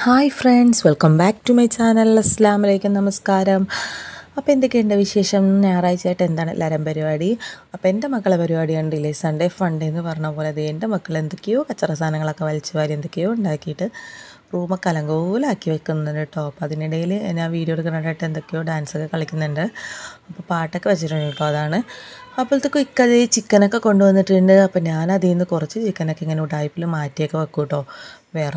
hi friends welcome back to my channel അസ്ലാം വലൈക്കും നമസ്കാരം അപ്പോൾ എന്തൊക്കെയുണ്ട് വിശേഷം ഞായറാഴ്ച ആയിട്ട് എന്താണ് എല്ലാവരും പരിപാടി അപ്പോൾ എൻ്റെ മക്കളെ പരിപാടിയാണ് ഡിലേ സൺഡേ ഫണ്ടേ എന്ന് പറഞ്ഞ പോലെ അത് എൻ്റെ മക്കൾ എന്തൊക്കെയോ കച്ചറ സാധനങ്ങളൊക്കെ വലിച്ചു വാരി എന്തൊക്കെയോ ഉണ്ടാക്കിയിട്ട് റൂമൊക്കെ അലങ്കോലാക്കി വെക്കുന്നുണ്ട് കേട്ടോ അപ്പോൾ അതിനിടയിൽ ഞാൻ വീഡിയോ എടുക്കുന്നതായിട്ട് എന്തൊക്കെയോ ഡാൻസൊക്കെ കളിക്കുന്നുണ്ട് അപ്പോൾ പാട്ടൊക്കെ വെച്ചിട്ടുണ്ട് കേട്ടോ അതാണ് അപ്പോഴത്തേക്കും ഇക്കത് ചിക്കനൊക്കെ കൊണ്ടുവന്നിട്ടുണ്ട് അപ്പോൾ ഞാൻ അതിൽ നിന്ന് കുറച്ച് ചിക്കനൊക്കെ ഇങ്ങനെ ഉടായ്പിൽ മാറ്റിയൊക്കെ വെക്കും കേട്ടോ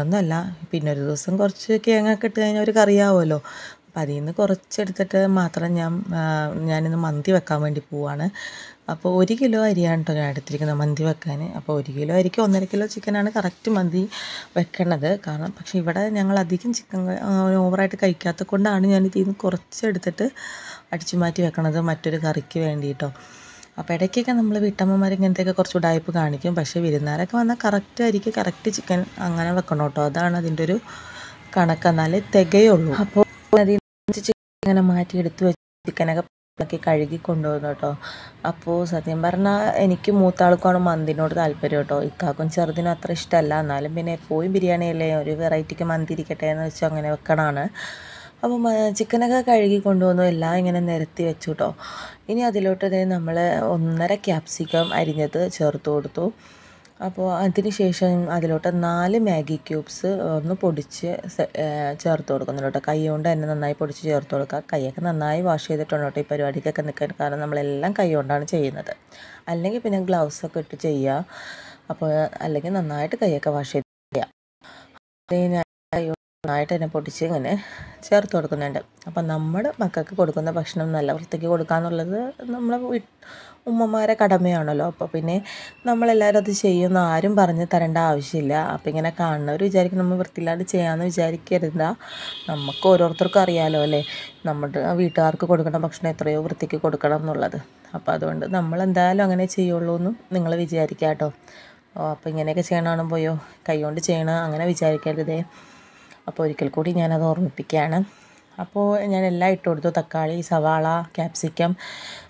ഒന്നുമല്ല പിന്നെ ഒരു ദിവസം കുറച്ച് കേങ്ങൊക്കെ ഇട്ട് കഴിഞ്ഞാൽ ഒരു കറിയാവുമല്ലോ അപ്പോൾ അതിൽ നിന്ന് കുറച്ചെടുത്തിട്ട് മാത്രം ഞാൻ ഞാനിന്ന് മന്തി വെക്കാൻ വേണ്ടി പോവാണ് അപ്പോൾ ഒരു കിലോ അരിയാണ് കേട്ടോ ഞാൻ എടുത്തിരിക്കുന്നത് മന്തി വെക്കാൻ അപ്പോൾ ഒരു കിലോ അരിക്ക് ഒന്നര കിലോ ചിക്കനാണ് കറക്റ്റ് മന്തി വെക്കണത് കാരണം പക്ഷേ ഇവിടെ ഞങ്ങൾ അധികം ചിക്കൻ ഓവറായിട്ട് കഴിക്കാത്തത് കൊണ്ടാണ് ഞാൻ ഇതിൽ നിന്ന് കുറച്ചെടുത്തിട്ട് അടിച്ചു മാറ്റി വെക്കണത് മറ്റൊരു കറിക്ക് വേണ്ടിയിട്ടോ അപ്പോൾ ഇടയ്ക്കൊക്കെ നമ്മൾ വീട്ടമ്മമാർ ഇങ്ങനത്തെയൊക്കെ കുറച്ച് ഉടായ്പ് കാണിക്കും പക്ഷേ വിരുന്നാരൊക്കെ വന്നാൽ കറക്റ്റ് അരിക്ക് കറക്റ്റ് ചിക്കൻ അങ്ങനെ വെക്കണം കേട്ടോ അതാണ് അതിൻ്റെ ഒരു കണക്ക് എന്നാലേ തികയുള്ളൂ അപ്പോൾ ഇങ്ങനെ ചിക്കൻ എടുത്ത് വെച്ച് ചിക്കനൊക്കെ ഒക്കെ കഴുകി കൊണ്ടുപോകുന്നു കേട്ടോ അപ്പോൾ സത്യം പറഞ്ഞാൽ എനിക്ക് മൂത്താൾക്കാണ് മന്തിനോട് താല്പര്യം കേട്ടോ ഇക്കാക്കും ചെറുതിനും അത്ര ഇഷ്ടമല്ല എന്നാലും പിന്നെ എപ്പോഴും ബിരിയാണി അല്ലേ ഒരു വെറൈറ്റിക്ക് മന്തി ഇരിക്കട്ടെ എന്ന് വെച്ചാൽ അങ്ങനെ വെക്കണമാണ് അപ്പം ചിക്കനൊക്കെ കഴുകി കൊണ്ടുവന്നു എല്ലാം ഇങ്ങനെ നിരത്തി വെച്ചു കേട്ടോ ഇനി അതിലോട്ട് തന്നെ നമ്മൾ ഒന്നര ക്യാപ്സിക്കം അരിഞ്ഞത് ചേർത്ത് കൊടുത്തു അപ്പോൾ ശേഷം അതിലോട്ട് നാല് മാഗി ക്യൂബ്സ് ഒന്ന് പൊടിച്ച് ചേർത്ത് കൊടുക്കുന്നുണ്ട് കേട്ടോ കൈ കൊണ്ട് തന്നെ നന്നായി പൊടിച്ച് ചേർത്ത് കൊടുക്കുക കൈയൊക്കെ നന്നായി വാഷ് ചെയ്തിട്ടുണ്ട് കേട്ടോ ഈ പരിപാടിക്കൊക്കെ നിൽക്കാൻ കാരണം നമ്മളെല്ലാം കൈ കൊണ്ടാണ് ചെയ്യുന്നത് അല്ലെങ്കിൽ പിന്നെ ഗ്ലൗസൊക്കെ ഇട്ട് ചെയ്യുക അപ്പോൾ അല്ലെങ്കിൽ നന്നായിട്ട് കൈയൊക്കെ വാഷ് ചെയ്ത് ചെയ്യുക നന്നായിട്ട് തന്നെ പൊടിച്ച് ഇങ്ങനെ ചേർത്ത് കൊടുക്കുന്നുണ്ട് അപ്പം നമ്മുടെ മക്കൾക്ക് കൊടുക്കുന്ന ഭക്ഷണം നല്ല വൃത്തിക്ക് കൊടുക്കുക എന്നുള്ളത് നമ്മളെ ഉമ്മമാരെ കടമയാണല്ലോ അപ്പോൾ പിന്നെ നമ്മളെല്ലാവരും അത് ചെയ്യുന്ന ആരും പറഞ്ഞ് തരേണ്ട ആവശ്യമില്ല അപ്പം ഇങ്ങനെ കാണുന്നവർ വിചാരിക്കും നമ്മൾ വൃത്തിയില്ലാണ്ട് ചെയ്യാമെന്ന് വിചാരിക്കരുത് നമുക്ക് ഓരോരുത്തർക്കും അറിയാമല്ലോ അല്ലേ നമ്മുടെ വീട്ടുകാർക്ക് കൊടുക്കുന്ന ഭക്ഷണം എത്രയോ വൃത്തിക്ക് കൊടുക്കണം എന്നുള്ളത് അപ്പോൾ അതുകൊണ്ട് നമ്മൾ എന്തായാലും അങ്ങനെ ചെയ്യുള്ളൂ എന്നും നിങ്ങൾ വിചാരിക്കാം കേട്ടോ അപ്പോൾ ഇങ്ങനെയൊക്കെ ചെയ്യണമെന്ന് പോയോ കൈകൊണ്ട് ചെയ്യണം അങ്ങനെ വിചാരിക്കരുതേ അപ്പോൾ ഒരിക്കൽ കൂടി ഞാനത് ഓർമ്മിപ്പിക്കുകയാണ് അപ്പോൾ ഞാൻ എല്ലാം ഇട്ട് കൊടുത്തു തക്കാളി സവാള ക്യാപ്സിക്കം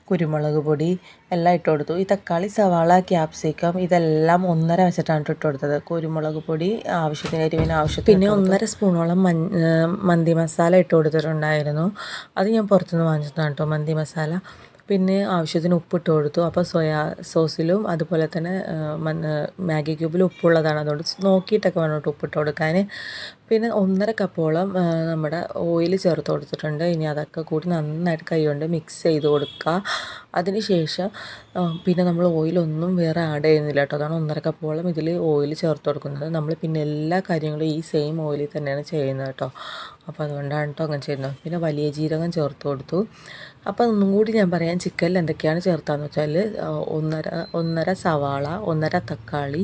കുരുമുളക് പൊടി എല്ലാം ഇട്ട് കൊടുത്തു ഈ തക്കാളി സവാള ക്യാപ്സിക്കം ഇതെല്ലാം ഒന്നര വെച്ചിട്ടാണ് ഇട്ട് കൊടുത്തത് കുരുമുളക് പൊടി ആവശ്യത്തിന് എരിവിന് ആവശ്യത്തിന് പിന്നെ ഒന്നര സ്പൂണോളം മന്തി മസാല ഇട്ട് കൊടുത്തിട്ടുണ്ടായിരുന്നു അത് ഞാൻ പുറത്തുനിന്ന് വാങ്ങിച്ചതാണ് കേട്ടോ മന്തി മസാല പിന്നെ ആവശ്യത്തിന് ഉപ്പിട്ട് കൊടുത്തു അപ്പോൾ സോയാ സോസിലും അതുപോലെ തന്നെ മാഗി ക്യൂബിലും ഉപ്പുള്ളതാണ് അതുകൊണ്ട് നോക്കിയിട്ടൊക്കെ വേണം കേട്ടോ ഉപ്പിട്ട് കൊടുക്കാൻ പിന്നെ ഒന്നര കപ്പോളം നമ്മുടെ ഓയിൽ ചേർത്ത് കൊടുത്തിട്ടുണ്ട് ഇനി അതൊക്കെ കൂടി നന്നായിട്ട് കൈകൊണ്ട് മിക്സ് ചെയ്ത് കൊടുക്കുക ശേഷം പിന്നെ നമ്മൾ ഓയിലൊന്നും വേറെ ആഡ് ചെയ്യുന്നില്ല കേട്ടോ അതാണ് ഒന്നര കപ്പോളം ഇതിൽ ഓയിൽ ചേർത്ത് കൊടുക്കുന്നത് നമ്മൾ പിന്നെ എല്ലാ കാര്യങ്ങളും ഈ സെയിം ഓയിലിൽ തന്നെയാണ് ചെയ്യുന്നത് കേട്ടോ അപ്പോൾ അതുകൊണ്ടാണ് കേട്ടോ അങ്ങനെ ചെയ്യുന്നത് പിന്നെ വലിയ ജീരകം ചേർത്ത് കൊടുത്തു അപ്പോൾ ഒന്നും കൂടി ഞാൻ പറയാം ചിക്കനിൽ എന്തൊക്കെയാണ് ചേർത്തതെന്ന് വെച്ചാൽ ഒന്നര ഒന്നര സവാള ഒന്നര തക്കാളി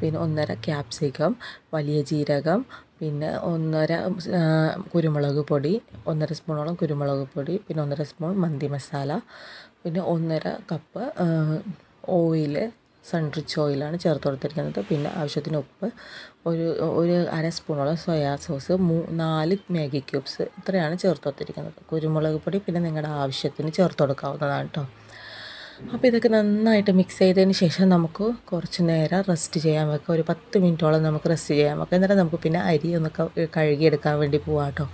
പിന്നെ ഒന്നര ക്യാപ്സിക്കം വലിയ ജീരകം പിന്നെ ഒന്നര കുരുമുളക് പൊടി ഒന്നര സ്പൂണോളം കുരുമുളക് പൊടി പിന്നെ ഒന്നര സ്പൂൺ മന്തി മസാല പിന്നെ ഒന്നര കപ്പ് ഓയിൽ സൺറിച്ച് ഓയിലാണ് ചേർത്ത് കൊടുത്തിരിക്കുന്നത് പിന്നെ ആവശ്യത്തിന് ഉപ്പ് ഒരു ഒരു അര സ്പൂണോളം സോയാ സോസ് മൂ നാല് മാഗി ക്യൂബ്സ് ഇത്രയാണ് ചേർത്ത് കൊടുത്തിരിക്കുന്നത് കുരുമുളക് പൊടി പിന്നെ നിങ്ങളുടെ ആവശ്യത്തിന് ചേർത്ത് കൊടുക്കാവുന്നതാണ് കേട്ടോ അപ്പോൾ ഇതൊക്കെ നന്നായിട്ട് മിക്സ് ചെയ്തതിന് ശേഷം നമുക്ക് കുറച്ച് നേരം റെസ്റ്റ് ചെയ്യാൻ വെക്കാം ഒരു പത്ത് മിനിറ്റോളം നമുക്ക് റെസ്റ്റ് ചെയ്യാൻ വെക്കാം എന്നിട്ട് നമുക്ക് പിന്നെ അരി ഒന്ന് കഴുകിയെടുക്കാൻ വേണ്ടി പോവാം കേട്ടോ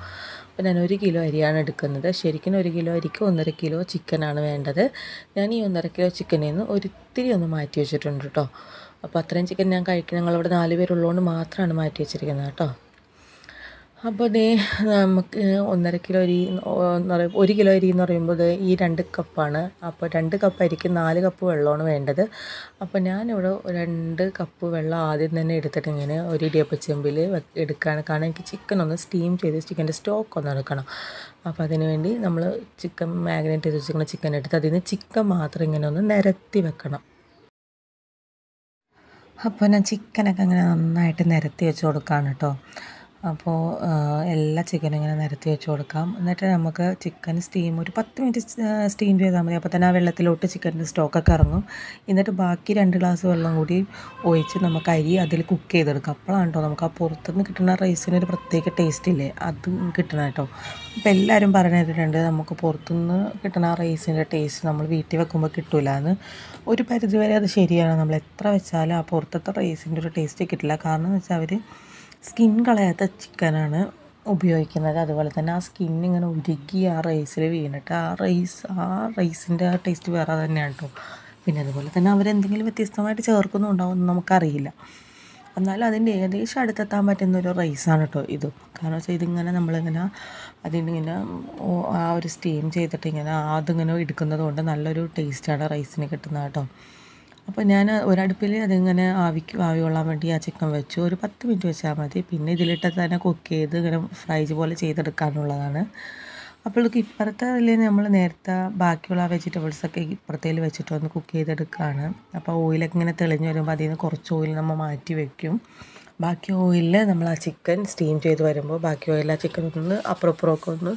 അപ്പോൾ ഞാൻ ഒരു കിലോ അരിയാണ് എടുക്കുന്നത് ശരിക്കും ഒരു കിലോ അരിക്ക് ഒന്നര കിലോ ചിക്കനാണ് വേണ്ടത് ഞാൻ ഈ ഒന്നര കിലോ ചിക്കനിൽ നിന്ന് ഒരിത്തിരി ഒന്ന് മാറ്റി വെച്ചിട്ടുണ്ട് കേട്ടോ അപ്പോൾ അത്രയും ചിക്കൻ ഞാൻ കഴിക്കണം ഞങ്ങളിവിടെ നാല് പേരുള്ളതുകൊണ്ട് മാത്രമാണ് മാറ്റി വെച്ചിരിക്കുന്നത് കേട്ടോ അപ്പോൾ ദേ നമുക്ക് ഒന്നര കിലോ അരി എന്ന് പറയുമ്പോൾ ഒരു കിലോ അരി എന്ന് പറയുമ്പോൾ ഈ രണ്ട് കപ്പാണ് അപ്പോൾ രണ്ട് കപ്പ് അരിക്ക് നാല് കപ്പ് വെള്ളമാണ് വേണ്ടത് അപ്പോൾ ഞാനിവിടെ രണ്ട് കപ്പ് വെള്ളം ആദ്യം തന്നെ എടുത്തിട്ട് ഇങ്ങനെ ഒരു ഇടിയപ്പച്ചെമ്പിൽ എടുക്കുകയാണ് കാരണം എനിക്ക് ചിക്കൻ ഒന്ന് സ്റ്റീം ചെയ്ത് ചിക്കൻ്റെ സ്റ്റോക്ക് ഒന്ന് എടുക്കണം അപ്പോൾ അതിന് വേണ്ടി നമ്മൾ ചിക്കൻ മാഗ്നേറ്റ് ചെയ്ത് വെച്ചിരിക്കുന്ന ചിക്കൻ എടുത്ത് അതിൽ നിന്ന് ചിക്കൻ മാത്രം ഇങ്ങനെ ഒന്ന് നിരത്തി വെക്കണം അപ്പോൾ ഞാൻ ചിക്കനൊക്കെ അങ്ങനെ നന്നായിട്ട് നിരത്തി വെച്ച് കൊടുക്കാണ് കേട്ടോ അപ്പോൾ എല്ലാ ചിക്കനും ഇങ്ങനെ നിരത്തി വെച്ച് കൊടുക്കാം എന്നിട്ട് നമുക്ക് ചിക്കൻ സ്റ്റീം ഒരു പത്ത് മിനിറ്റ് സ്റ്റീം ചെയ്താൽ മതി അപ്പോൾ തന്നെ ആ വെള്ളത്തിലോട്ട് ചിക്കൻ്റെ സ്റ്റോക്കൊക്കെ ഇറങ്ങും എന്നിട്ട് ബാക്കി രണ്ട് ഗ്ലാസ് വെള്ളം കൂടി ഒഴിച്ച് നമുക്ക് അരി അതിൽ കുക്ക് ചെയ്തെടുക്കാം അപ്പോഴാണ് കേട്ടോ നമുക്ക് ആ പുറത്തുനിന്ന് കിട്ടുന്ന റൈസിന് ഒരു പ്രത്യേക ടേസ്റ്റ് ഇല്ലേ അത് കിട്ടണം കേട്ടോ അപ്പോൾ എല്ലാവരും പറഞ്ഞു നമുക്ക് പുറത്തുനിന്ന് കിട്ടുന്ന ആ റൈസിൻ്റെ ടേസ്റ്റ് നമ്മൾ വീട്ടിൽ വെക്കുമ്പോൾ കിട്ടില്ല എന്ന് ഒരു പരിധിവരെ അത് ശരിയാണ് നമ്മൾ എത്ര വെച്ചാലും ആ പുറത്തത്തെ റൈസിൻ്റെ ഒരു ടേസ്റ്റ് കിട്ടില്ല കാരണം എന്ന് വെച്ചാൽ അവർ സ്കിൻ കളയാത്ത ചിക്കനാണ് ഉപയോഗിക്കുന്നത് അതുപോലെ തന്നെ ആ സ്കിൻ ഇങ്ങനെ ഉരുക്കി ആ റൈസിൽ വീണിട്ട് ആ റൈസ് ആ റൈസിൻ്റെ ആ ടേസ്റ്റ് വേറെ തന്നെയാണ് കേട്ടോ പിന്നെ അതുപോലെ തന്നെ അവരെന്തെങ്കിലും വ്യത്യസ്തമായിട്ട് ചേർക്കുന്നുണ്ടാവും നമുക്കറിയില്ല എന്നാലും അതിൻ്റെ ഏകദേശം അടുത്തെത്താൻ പറ്റുന്ന ഒരു റൈസാണ് കേട്ടോ ഇത് കാരണം വെച്ചാൽ ഇതിങ്ങനെ നമ്മളിങ്ങനെ അതിനിങ്ങനെ ആ ഒരു സ്റ്റീം ചെയ്തിട്ട് ഇങ്ങനെ അതിങ്ങനെ എടുക്കുന്നത് കൊണ്ട് നല്ലൊരു ടേസ്റ്റാണ് റൈസിന് കിട്ടുന്നത് കേട്ടോ അപ്പോൾ ഞാൻ ഒരടുപ്പിൽ അതിങ്ങനെ ആവിക്ക് ആവി കൊള്ളാൻ വേണ്ടി ആ ചിക്കൻ വെച്ചു ഒരു പത്ത് മിനിറ്റ് വെച്ചാൽ മതി പിന്നെ ഇതിലിട്ട് തന്നെ കുക്ക് ചെയ്ത് ഇങ്ങനെ ഫ്രൈ പോലെ ചെയ്തെടുക്കാനുള്ളതാണ് അപ്പോഴേക്ക് ഇപ്പുറത്തെ അതിൽ നമ്മൾ നേരത്തെ ബാക്കിയുള്ള വെജിറ്റബിൾസൊക്കെ ഇപ്പുറത്തേൽ വെച്ചിട്ട് ഒന്ന് കുക്ക് ചെയ്തെടുക്കുകയാണ് അപ്പോൾ ഓയിലൊക്കെ ഇങ്ങനെ തെളിഞ്ഞ് വരുമ്പോൾ അതിൽ നിന്ന് കുറച്ച് ഓയിൽ നമ്മൾ മാറ്റി വെക്കും ബാക്കി ഓയിലിൽ നമ്മൾ ആ ചിക്കൻ സ്റ്റീം ചെയ്ത് വരുമ്പോൾ ബാക്കി ഓയിൽ ആ ചിക്കൻ ഒന്ന് അപ്പുറപ്പുറമൊക്കെ ഒന്ന്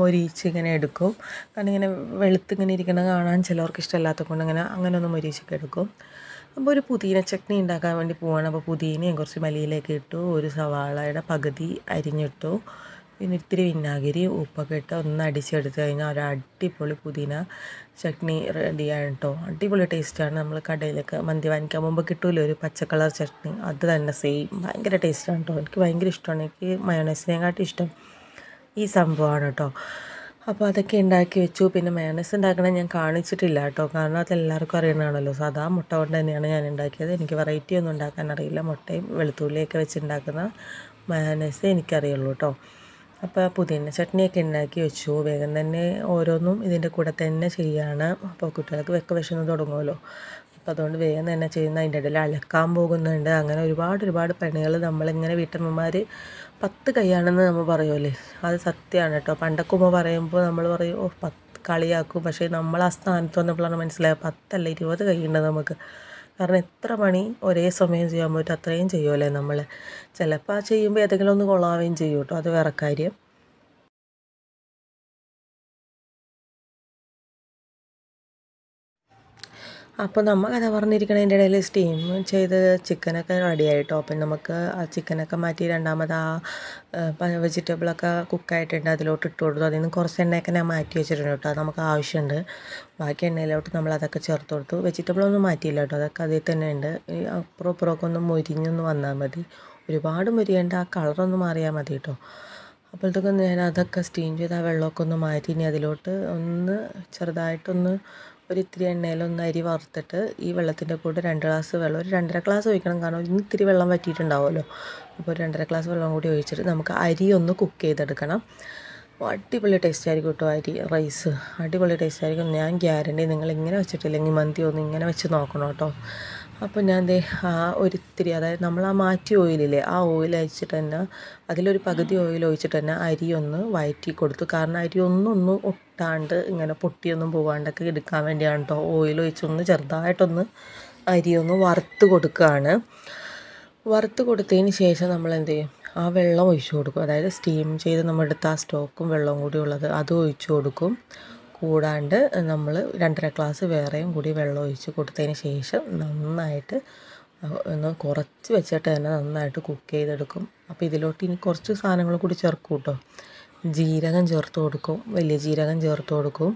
മൊരിയിച്ച് ഇങ്ങനെ എടുക്കും കാരണം ഇങ്ങനെ ഇങ്ങനെ ഇരിക്കണ കാണാൻ ചിലവർക്ക് ഇഷ്ടമല്ലാത്ത കൊണ്ട് അങ്ങനെ അങ്ങനെ ഒന്ന് മൊരിയിച്ചൊക്കെ എടുക്കും അപ്പോൾ ഒരു പുതിന ചട്നി ഉണ്ടാക്കാൻ വേണ്ടി പോവാണ് അപ്പോൾ പുതിനയും കുറച്ച് മല്ലിയിലേക്ക് ഇട്ടു ഒരു സവാളയുടെ പകുതി അരിഞ്ഞിട്ടു പിന്നെ ഇത്തിരി വിനാഗിരി ഉപ്പൊക്കെ ഇട്ട് ഒന്ന് അടിച്ചെടുത്ത് കഴിഞ്ഞാൽ ഒരു അടിപൊളി പുതിന ചട്നി റെഡിയാണ് കേട്ടോ അടിപൊളി ടേസ്റ്റാണ് നമ്മൾ കടയിലൊക്കെ മന്തി വാങ്ങിക്കാൻ മുമ്പ് കിട്ടൂലോ ഒരു പച്ചക്കളർ ചട്നി അത് തന്നെ സെയിം ഭയങ്കര ടേസ്റ്റാണ് കേട്ടോ എനിക്ക് ഭയങ്കര ഇഷ്ടമാണ് എനിക്ക് മയോണൈസിനെക്കാട്ടും ഇഷ്ടം ഈ സംഭവമാണ് കേട്ടോ അപ്പോൾ അതൊക്കെ ഉണ്ടാക്കി വെച്ചു പിന്നെ മയോണൈസ് ഉണ്ടാക്കണ ഞാൻ കാണിച്ചിട്ടില്ല കേട്ടോ കാരണം അത് എല്ലാവർക്കും അറിയണമാണല്ലോ സാധാ മുട്ട കൊണ്ട് തന്നെയാണ് ഞാൻ ഉണ്ടാക്കിയത് എനിക്ക് വെറൈറ്റി ഒന്നും ഉണ്ടാക്കാൻ അറിയില്ല മുട്ടയും വെളുത്തുള്ളിയൊക്കെ വെച്ച് ഉണ്ടാക്കുന്ന മയണസ് എനിക്കറിയുള്ളൂ കേട്ടോ അപ്പോൾ പുതിന ചട്നിയൊക്കെ ഉണ്ടാക്കി വെച്ചു വേഗം തന്നെ ഓരോന്നും ഇതിൻ്റെ കൂടെ തന്നെ ചെയ്യുകയാണ് അപ്പോൾ കുട്ടികൾക്ക് വെക്ക വിഷമം തുടങ്ങുമല്ലോ അപ്പോൾ അതുകൊണ്ട് വേഗം തന്നെ ചെയ്യുന്ന അതിൻ്റെ ഇടയിൽ അലക്കാൻ പോകുന്നുണ്ട് അങ്ങനെ ഒരുപാട് ഒരുപാട് പണികൾ നമ്മളിങ്ങനെ വീട്ടമ്മമാർ പത്ത് കൈയാണെന്ന് നമ്മൾ പറയുമല്ലേ അത് സത്യമാണ് കേട്ടോ പണ്ടൊക്കെ ഉമ്മ പറയുമ്പോൾ നമ്മൾ പറയും ഓ പത്ത് കളിയാക്കും പക്ഷേ നമ്മൾ ആ സ്ഥാനത്ത് വന്നപ്പോഴാണ് മനസ്സിലായത് പത്തല്ല ഇരുപത് കൈയുണ്ട് നമുക്ക് കാരണം എത്ര പണി ഒരേ സമയം ചെയ്യാൻ പറ്റും അത്രയും ചെയ്യുമല്ലേ നമ്മൾ ചിലപ്പോൾ ആ ചെയ്യുമ്പോൾ ഏതെങ്കിലും ഒന്ന് കൊള്ളാവുകയും ചെയ്യും കേട്ടോ അത് വേറെ കാര്യം അപ്പോൾ നമ്മൾ കഥ പറഞ്ഞിരിക്കണതിൻ്റെ ഇടയിൽ സ്റ്റീം ചെയ്ത് ചിക്കനൊക്കെ റെഡിയായിട്ടോ അപ്പം നമുക്ക് ആ ചിക്കനൊക്കെ മാറ്റി രണ്ടാമത് ആ വെജിറ്റബിളൊക്കെ കുക്കായിട്ടുണ്ട് അതിലോട്ട് ഇട്ട് കൊടുത്തു അതിൽ നിന്ന് കുറച്ച് എണ്ണയൊക്കെ ഞാൻ മാറ്റി വെച്ചിട്ടുണ്ട് കേട്ടോ നമുക്ക് ആവശ്യമുണ്ട് ബാക്കി എണ്ണയിലോട്ട് നമ്മൾ അതൊക്കെ ചേർത്ത് കൊടുത്തു വെജിറ്റബിളൊന്നും മാറ്റിയില്ല കേട്ടോ അതൊക്കെ അതിൽ തന്നെ ഉണ്ട് അപ്പുറം അപ്പുറമൊക്കെ ഒന്ന് മുരിഞ്ഞൊന്ന് വന്നാൽ മതി ഒരുപാട് മുരിയേണ്ട ആ കളറൊന്ന് മാറിയാൽ മതി കേട്ടോ അപ്പോഴത്തേക്കൊന്ന് ഞാൻ അതൊക്കെ സ്റ്റീം ചെയ്ത് ആ വെള്ളമൊക്കെ ഒന്ന് മാറ്റി ഇനി അതിലോട്ട് ഒന്ന് ചെറുതായിട്ടൊന്ന് ഒരു ഇത്തിരി എണ്ണയിലൊന്ന് അരി വറുത്തിട്ട് ഈ വെള്ളത്തിൻ്റെ കൂടെ രണ്ട് ഗ്ലാസ് വെള്ളം ഒരു രണ്ടര ഗ്ലാസ് ഒഴിക്കണം കാരണം ഇന്ന് ഇത്തിരി വെള്ളം പറ്റിയിട്ടുണ്ടാവുമല്ലോ അപ്പോൾ രണ്ടര ഗ്ലാസ് വെള്ളം കൂടി ഒഴിച്ചിട്ട് നമുക്ക് അരി ഒന്ന് കുക്ക് ചെയ്തെടുക്കണം അടിപൊളി ടേസ്റ്റ് ആയിരിക്കും കേട്ടോ അരി റൈസ് അടിപൊളി ടേസ്റ്റ് ആയിരിക്കും ഞാൻ ഗ്യാരണ്ടി നിങ്ങൾ ഇങ്ങനെ വെച്ചിട്ടില്ലെങ്കിൽ മന്തി ഒന്ന് ഇങ്ങനെ വെച്ച് നോക്കണം കേട്ടോ അപ്പോൾ ഞാൻ ദേ ആ ഒരിത്തിരി അതായത് നമ്മൾ ആ മാറ്റി ഓയിലില്ലേ ആ ഓയിൽ അഴിച്ചിട്ട് തന്നെ അതിലൊരു പകുതി ഓയിൽ ഒഴിച്ചിട്ട് തന്നെ അരി ഒന്ന് വയറ്റി കൊടുത്തു കാരണം അരി ഒന്നും ഒട്ടാണ്ട് ഇങ്ങനെ പൊട്ടിയൊന്നും പോകാണ്ടൊക്കെ എടുക്കാൻ വേണ്ടിയാണ് കേട്ടോ ഓയിൽ ഒഴിച്ചൊന്ന് ചെറുതായിട്ടൊന്ന് അരി ഒന്ന് വറുത്ത് കൊടുക്കുകയാണ് വറുത്ത് കൊടുത്തതിന് ശേഷം നമ്മൾ എന്ത് ചെയ്യും ആ വെള്ളം ഒഴിച്ചു കൊടുക്കും അതായത് സ്റ്റീം ചെയ്ത് നമ്മളെടുത്ത ആ സ്റ്റോക്കും വെള്ളവും കൂടി ഉള്ളത് അത് ഒഴിച്ചു കൊടുക്കും കൂടാണ്ട് നമ്മൾ രണ്ടര ഗ്ലാസ് വേറെയും കൂടി വെള്ളം ഒഴിച്ച് കൊടുത്തതിന് ശേഷം നന്നായിട്ട് ഒന്ന് കുറച്ച് വെച്ചിട്ട് തന്നെ നന്നായിട്ട് കുക്ക് ചെയ്തെടുക്കും അപ്പോൾ ഇതിലോട്ട് ഇനി കുറച്ച് സാധനങ്ങൾ കൂടി ചേർക്കും കേട്ടോ ജീരകം ചേർത്ത് കൊടുക്കും വലിയ ജീരകം ചേർത്ത് കൊടുക്കും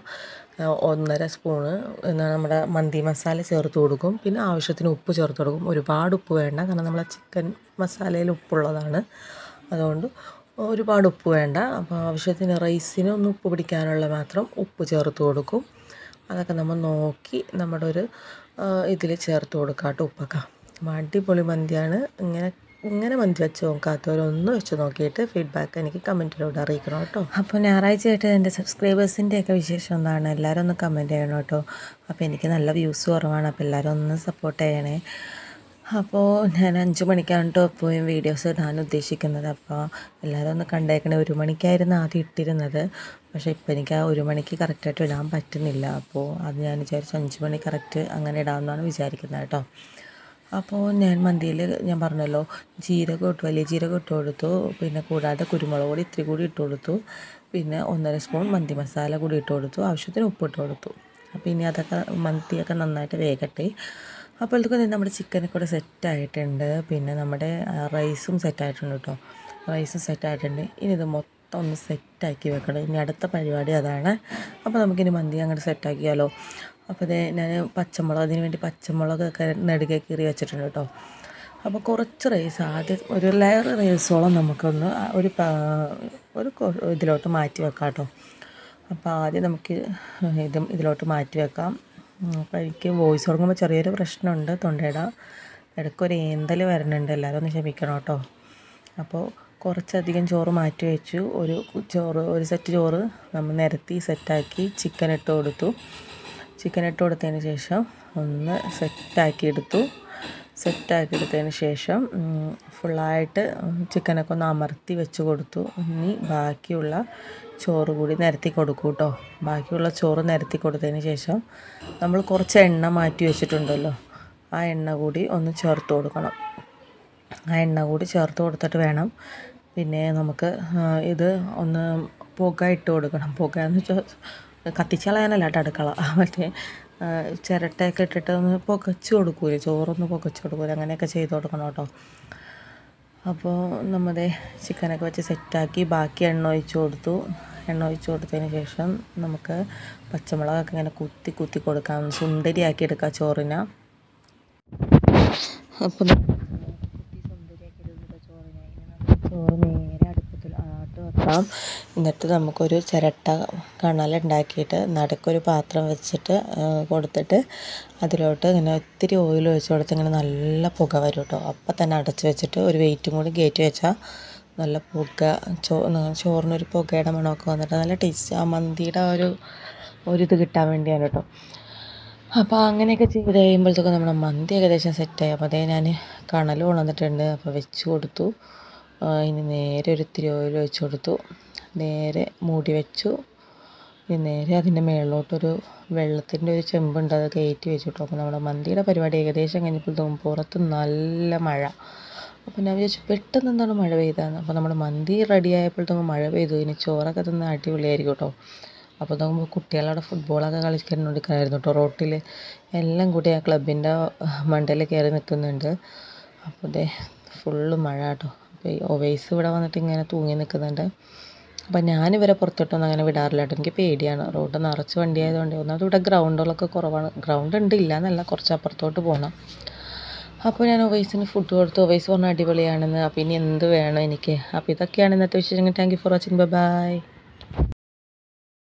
ഒന്നര സ്പൂണ് എന്നാൽ നമ്മുടെ മന്തി മസാല ചേർത്ത് കൊടുക്കും പിന്നെ ആവശ്യത്തിന് ഉപ്പ് ചേർത്ത് കൊടുക്കും ഒരുപാട് ഉപ്പ് വേണ്ട കാരണം നമ്മളെ ചിക്കൻ മസാലയിൽ ഉപ്പുള്ളതാണ് അതുകൊണ്ട് ഒരുപാട് ഉപ്പ് വേണ്ട അപ്പോൾ ആവശ്യത്തിന് റൈസിന് ഒന്ന് ഉപ്പ് പിടിക്കാനുള്ള മാത്രം ഉപ്പ് ചേർത്ത് കൊടുക്കും അതൊക്കെ നമ്മൾ നോക്കി നമ്മുടെ ഒരു ഇതിൽ ചേർത്ത് കൊടുക്കാം കേട്ടോ ഉപ്പൊക്കെ അടിപൊളി മന്തിയാണ് ഇങ്ങനെ ഇങ്ങനെ മന്തി വെച്ച് നോക്കാത്തവരൊന്നും വെച്ച് നോക്കിയിട്ട് ഫീഡ്ബാക്ക് എനിക്ക് കമൻറ്റിലൂടെ അറിയിക്കണം കേട്ടോ അപ്പോൾ ഞായറാഴ്ചയായിട്ട് എൻ്റെ സബ്സ്ക്രൈബേഴ്സിൻ്റെയൊക്കെ വിശേഷം എന്താണ് എല്ലാവരും ഒന്ന് കമൻറ്റ് ചെയ്യണം കേട്ടോ അപ്പോൾ എനിക്ക് നല്ല വ്യൂസ് കുറവാണ് അപ്പോൾ എല്ലാവരും ഒന്ന് സപ്പോർട്ട് ചെയ്യണേ അപ്പോൾ ഞാൻ അഞ്ച് മണിക്കാണ് കേട്ടോ എപ്പോഴും വീഡിയോസ് ഇടാൻ ഉദ്ദേശിക്കുന്നത് അപ്പോൾ എല്ലാവരും ഒന്ന് കണ്ടേക്കണേ ഒരു മണിക്കായിരുന്നു ആദ്യം ഇട്ടിരുന്നത് പക്ഷേ ഇപ്പം എനിക്ക് ആ ഒരു മണിക്ക് കറക്റ്റായിട്ട് ഇടാൻ പറ്റുന്നില്ല അപ്പോൾ അത് ഞാൻ വിചാരിച്ചു അഞ്ച് മണി കറക്റ്റ് അങ്ങനെ ഇടാമെന്നാണ് വിചാരിക്കുന്നത് കേട്ടോ അപ്പോൾ ഞാൻ മന്തിയിൽ ഞാൻ പറഞ്ഞല്ലോ ജീരകം ഇട്ടു വലിയ ജീരകം ഇട്ട് കൊടുത്തു പിന്നെ കൂടാതെ കുരുമുളക് കൂടി ഇത്തിരി കൂടി ഇട്ട് കൊടുത്തു പിന്നെ ഒന്നര സ്പൂൺ മന്തി മസാല കൂടി ഇട്ട് കൊടുത്തു ആവശ്യത്തിന് ഉപ്പ് ഇട്ട് കൊടുത്തു അപ്പോൾ ഇനി അതൊക്കെ മന്തിയൊക്കെ നന്നായിട്ട് വേകട്ടെ അപ്പോൾ ഇതൊക്കെ നമ്മുടെ ചിക്കനൊക്കെ കൂടെ സെറ്റായിട്ടുണ്ട് പിന്നെ നമ്മുടെ റൈസും സെറ്റായിട്ടുണ്ട് കേട്ടോ റൈസും സെറ്റായിട്ടുണ്ട് ഇനി ഇത് മൊത്തം ഒന്ന് സെറ്റാക്കി വെക്കണം ഇനി അടുത്ത പരിപാടി അതാണ് അപ്പോൾ നമുക്കിനി മന്തി അങ്ങോട്ട് സെറ്റാക്കിയാലോ അപ്പോൾ ഇതേ ഞാൻ പച്ചമുളക് അതിന് വേണ്ടി പച്ചമുളകൊക്കെ നെടുകെ കീറി വെച്ചിട്ടുണ്ട് കേട്ടോ അപ്പോൾ കുറച്ച് റൈസ് ആദ്യം ഒരു ലെയർ റൈസോളം നമുക്കൊന്ന് ഒരു ഒരു ഇതിലോട്ട് മാറ്റി വെക്കാം കേട്ടോ അപ്പോൾ ആദ്യം നമുക്ക് ഇതും ഇതിലോട്ട് മാറ്റി വെക്കാം അപ്പോൾ എനിക്ക് വോയിസ് തുടങ്ങുമ്പോൾ ചെറിയൊരു പ്രശ്നമുണ്ട് തൊണ്ടയുടെ ഇടയ്ക്കൊരു ഏന്തൽ വരണുണ്ട് എല്ലാവരും ഒന്ന് ക്ഷമിക്കണം കേട്ടോ അപ്പോൾ കുറച്ചധികം ചോറ് മാറ്റി വെച്ചു ഒരു ചോറ് ഒരു സെറ്റ് ചോറ് നമ്മൾ നിരത്തി സെറ്റാക്കി ചിക്കൻ ഇട്ട് കൊടുത്തു ചിക്കൻ ഇട്ട് കൊടുത്തതിന് ശേഷം ഒന്ന് സെറ്റാക്കി എടുത്തു സെറ്റാക്കി എടുത്തതിന് ശേഷം ഫുള്ളായിട്ട് ചിക്കനൊക്കെ ഒന്ന് അമർത്തി വെച്ച് കൊടുത്തു ഇനി ബാക്കിയുള്ള ചോറ് കൂടി നിരത്തി കൊടുക്കും കേട്ടോ ബാക്കിയുള്ള ചോറ് നിരത്തി കൊടുത്തതിന് ശേഷം നമ്മൾ കുറച്ച് എണ്ണ മാറ്റി വെച്ചിട്ടുണ്ടല്ലോ ആ എണ്ണ കൂടി ഒന്ന് ചേർത്ത് കൊടുക്കണം ആ എണ്ണ കൂടി ചേർത്ത് കൊടുത്തിട്ട് വേണം പിന്നെ നമുക്ക് ഇത് ഒന്ന് പുക ഇട്ട് കൊടുക്കണം പുക എന്ന് വെച്ചാൽ കത്തിച്ചളയാനല്ല അടുക്കള മറ്റേ ചിരട്ടയൊക്കെ ഇട്ടിട്ട് ഒന്ന് പുകച്ചു കൊടുക്കൂലേ ചോറൊന്ന് പുകച്ചു കൊടുക്കൂല അങ്ങനെയൊക്കെ ചെയ്ത് കൊടുക്കണം കേട്ടോ അപ്പോൾ നമ്മുടെ ചിക്കനൊക്കെ വെച്ച് സെറ്റാക്കി ബാക്കി എണ്ണ ഒഴിച്ച് കൊടുത്തു എണ്ണ ഒഴിച്ച് കൊടുത്തതിന് ശേഷം നമുക്ക് പച്ചമുളകൊക്കെ ഇങ്ങനെ കുത്തി കുത്തി കൊടുക്കാം സുന്ദരിയാക്കി എടുക്കാം ചോറിന അപ്പോൾ വെക്കാം എന്നിട്ട് നമുക്കൊരു ചിരട്ട കണലുണ്ടാക്കിയിട്ട് നടുക്കൊരു പാത്രം വെച്ചിട്ട് കൊടുത്തിട്ട് അതിലോട്ട് ഇങ്ങനെ ഒത്തിരി ഓയിൽ ഒഴിച്ച് കൊടുത്ത് ഇങ്ങനെ നല്ല പുക വരും കേട്ടോ അപ്പം തന്നെ അടച്ച് വെച്ചിട്ട് ഒരു വെയിറ്റും കൂടി കയറ്റി വെച്ചാൽ നല്ല പുക ചോ ചോറിനൊരു പുകയുടെ മണമൊക്കെ വന്നിട്ട് നല്ല ടേസ്റ്റ് ആ മന്തിയുടെ ഒരു ഒരു ഇത് കിട്ടാൻ വേണ്ടിയാണ് കേട്ടോ അപ്പോൾ അങ്ങനെയൊക്കെ ചെയ്ത് കഴിയുമ്പോഴത്തേക്കും നമ്മുടെ മന്തി ഏകദേശം സെറ്റായി അപ്പോൾ അതേ ഞാൻ കണൽ കൊണ്ടുവന്നിട്ടുണ്ട് അപ്പോൾ വെച്ച് കൊടുത്തു ഇനി നേരെ ഒരു ഇത്തിരി ഓയിൽ ഒഴിച്ചു കൊടുത്തു നേരെ മൂടി വെച്ചു ഇനി നേരെ അതിൻ്റെ മേളിലോട്ടൊരു വെള്ളത്തിൻ്റെ ഒരു ചെമ്പുണ്ട് അത് കയറ്റി വെച്ചിട്ടു അപ്പോൾ നമ്മുടെ മന്തിയുടെ പരിപാടി ഏകദേശം കഴിഞ്ഞപ്പോൾ പുറത്ത് നല്ല മഴ അപ്പോൾ ഞാൻ വിചാരിച്ചു പെട്ടെന്ന് എന്താണ് മഴ പെയ്താന്ന് അപ്പോൾ നമ്മുടെ മന്തി റെഡി ആയപ്പോഴത്തേക്കും മഴ പെയ്തു ഇനി ചോറൊക്കെ തന്നെ അടിപൊളിയായിരിക്കും കേട്ടോ അപ്പോൾ നോക്കുമ്പോൾ കുട്ടികളവിടെ ഫുട്ബോളൊക്കെ കളിക്കാനുണ്ടായിരുന്നു കേട്ടോ റോട്ടിൽ എല്ലാം കൂടി ആ ക്ലബിൻ്റെ മണ്ടയിൽ കയറി നിൽക്കുന്നുണ്ട് അപ്പോൾ ദേ ഫുള്ള് മഴ കേട്ടോ ഒവേസ് ഇവിടെ വന്നിട്ട് ഇങ്ങനെ തൂങ്ങി നിൽക്കുന്നുണ്ട് അപ്പം ഞാനിവരെ പുറത്തോട്ടൊന്നും അങ്ങനെ വിടാറില്ല എനിക്ക് പേടിയാണ് റോഡ് നിറച്ച് വണ്ടി ആയതുകൊണ്ട് ഒന്നാമത് ഇവിടെ ഗ്രൗണ്ടുകളൊക്കെ കുറവാണ് ഗ്രൗണ്ട് ഉണ്ട് ഇല്ല എന്നല്ല കുറച്ച് അപ്പുറത്തോട്ട് പോകണം അപ്പോൾ ഞാൻ ഒവൈസിന് ഫുഡ് കൊടുത്തു ഒവൈസ് പറഞ്ഞാൽ അടിപൊളിയാണെന്ന് അപ്പോൾ ഇനി എന്ത് വേണം എനിക്ക് അപ്പോൾ ഇതൊക്കെയാണ് ഇന്നത്തെ വിശേഷം thank you for watching bye by